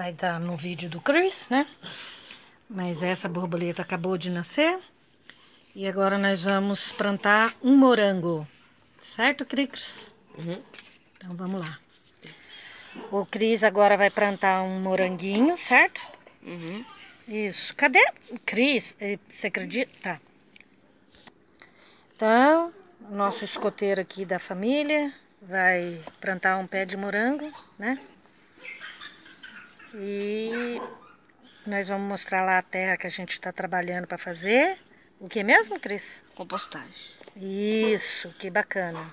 vai dar no vídeo do Chris, né? Mas essa borboleta acabou de nascer. E agora nós vamos plantar um morango. Certo, Cris? Uhum. Então vamos lá. O Cris agora vai plantar um moranguinho, certo? Uhum. Isso. Cadê? Cris, eh, você acredita? Tá. Então, nosso escoteiro aqui da família vai plantar um pé de morango, né? E nós vamos mostrar lá a terra que a gente está trabalhando para fazer. O que mesmo, Cris? Compostagem. Isso, que bacana.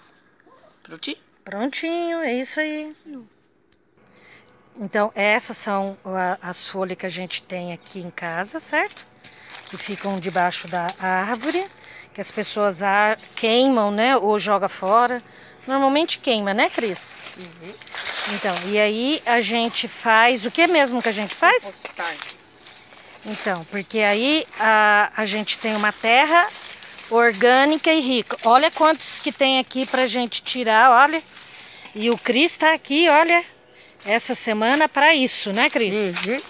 Prontinho? Prontinho, é isso aí. Então, essas são as folhas que a gente tem aqui em casa, certo? Que ficam debaixo da árvore, que as pessoas queimam, né? Ou joga fora. Normalmente queima, né, Cris? Uhum. Então, e aí a gente faz, o que mesmo que a gente faz? Então, porque aí a, a gente tem uma terra orgânica e rica. Olha quantos que tem aqui pra gente tirar, olha. E o Cris tá aqui, olha, essa semana para isso, né, Cris? Uhum.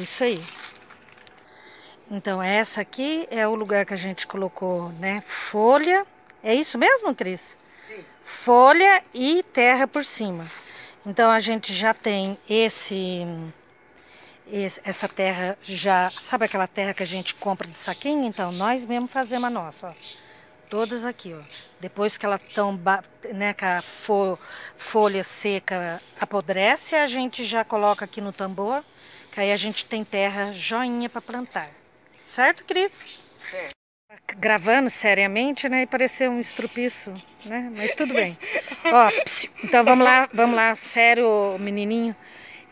Isso aí. Então, essa aqui é o lugar que a gente colocou, né, folha. É isso mesmo, Cris? Sim. Folha e terra por cima. Então a gente já tem esse, esse, essa terra já, sabe aquela terra que a gente compra de saquinho? Então nós mesmo fazemos a nossa, ó. Todas aqui, ó. Depois que ela tão, né, que a fo, folha seca apodrece, a gente já coloca aqui no tambor, que aí a gente tem terra joinha para plantar. Certo, Cris? Certo gravando seriamente, né? E pareceu um estrupiço, né? Mas tudo bem. Ó, então vamos lá, vamos lá, sério, menininho.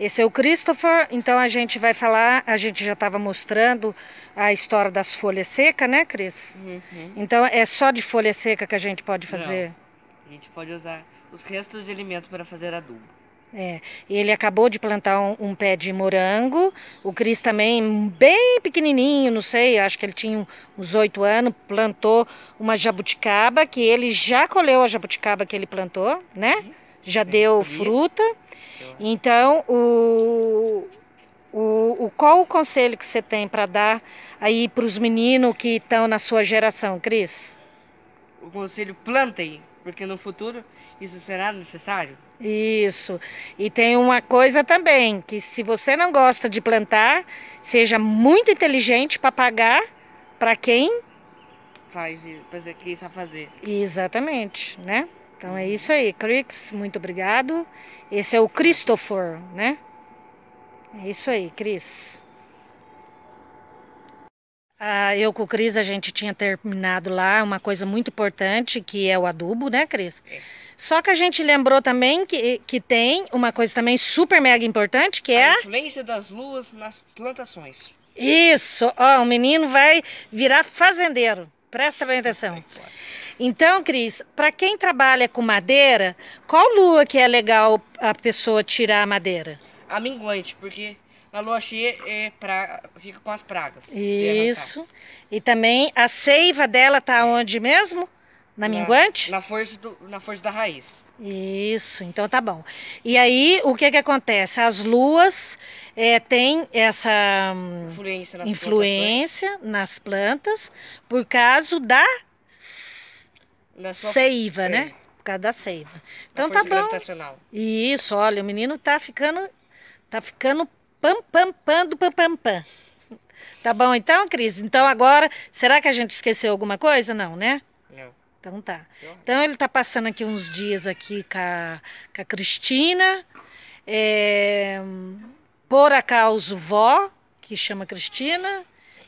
Esse é o Christopher, então a gente vai falar, a gente já estava mostrando a história das folhas secas, né, Cris? Uhum. Então é só de folha seca que a gente pode fazer? Não. A gente pode usar os restos de alimento para fazer adubo. É, ele acabou de plantar um, um, pé de morango. O Cris também, bem pequenininho, não sei, acho que ele tinha uns oito anos, plantou uma jabuticaba, que ele já colheu a jabuticaba que ele plantou, né? Uhum. Já deu fruta. Então, então, o, o, o qual o conselho que você tem para dar aí para os meninos que estão na sua geração, Cris? O conselho plantem porque no futuro isso será necessário. Isso. E tem uma coisa também, que se você não gosta de plantar, seja muito inteligente para pagar para quem faz que isso a fazer. Exatamente, né? Então é isso aí, Crix, muito obrigado. Esse é o Christopher, né? É isso aí, Cris. Ah, eu com o Cris, a gente tinha terminado lá uma coisa muito importante, que é o adubo, né, Cris? É. Só que a gente lembrou também que, que tem uma coisa também super mega importante, que a é... A influência das luas nas plantações. Isso! Ó, o menino vai virar fazendeiro. Presta bem atenção. Então, Cris, para quem trabalha com madeira, qual lua que é legal a pessoa tirar a madeira? A minguante, porque na lua cheia é pra, fica com as pragas. Isso. E também a seiva dela tá onde mesmo? Na minguante? Na, força, do, na força da raiz. Isso, então tá bom. E aí, o que que acontece? As luas é, têm essa hum, influência, nas, influência plantas. nas plantas por causa da sua... seiva, é. né? Por causa da seiva. Então tá bom. Isso, olha, o menino tá ficando, tá ficando Pam, pam, pam do pam, pam, pam. Tá bom então, Cris? Então agora, será que a gente esqueceu alguma coisa? Não, né? Não. Então tá. Então? então ele tá passando aqui uns dias aqui com a, com a Cristina. É, por acaso vó, que chama Cristina,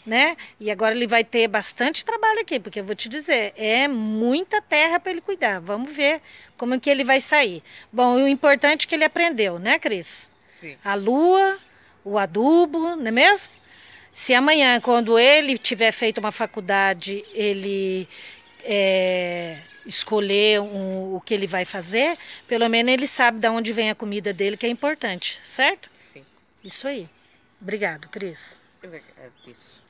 né? E agora ele vai ter bastante trabalho aqui, porque eu vou te dizer, é muita terra para ele cuidar. Vamos ver como que ele vai sair. Bom, o importante é que ele aprendeu, né, Cris? Sim. A lua, o adubo, não é mesmo? Se amanhã, quando ele tiver feito uma faculdade, ele é, escolher um, o que ele vai fazer, pelo menos ele sabe de onde vem a comida dele, que é importante, certo? Sim. Isso aí. Obrigado, Cris. É isso.